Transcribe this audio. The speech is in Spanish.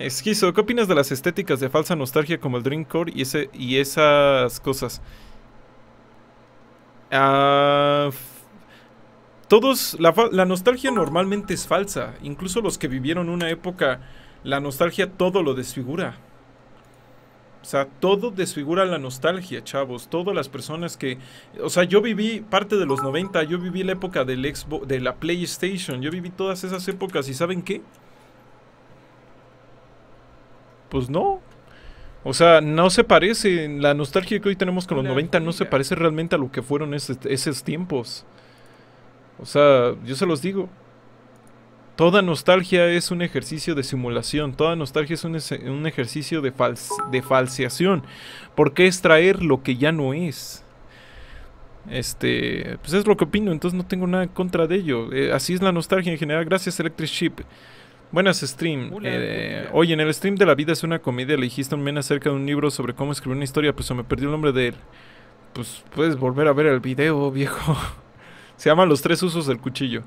Esquizo, ¿qué opinas de las estéticas de falsa nostalgia como el Dreamcore y, ese, y esas cosas? Ah, todos, la, nostalgia normalmente es falsa. Incluso los que vivieron una época, la nostalgia todo lo desfigura. O sea, todo desfigura la nostalgia, chavos. Todas las personas que... O sea, yo viví parte de los 90, yo viví la época del Xbox, de la PlayStation, yo viví todas esas épocas y ¿saben qué? pues no. O sea, no se parece, la nostalgia que hoy tenemos con los 90 no se parece realmente a lo que fueron esos tiempos. O sea, yo se los digo. Toda nostalgia es un ejercicio de simulación, toda nostalgia es un, ejercicio de, de falseación, porque es traer lo que ya no es. Este, pues es lo que opino, entonces no tengo nada contra de ello. Eh, así es la nostalgia en general. Gracias, Electric Ship. Buenas stream. Eh, en el stream de la vida es una comedia le dijiste un men acerca de un libro sobre cómo escribir una historia, pues se me perdió el nombre de él. Pues puedes volver a ver el video, viejo. Se llama Los tres usos del cuchillo.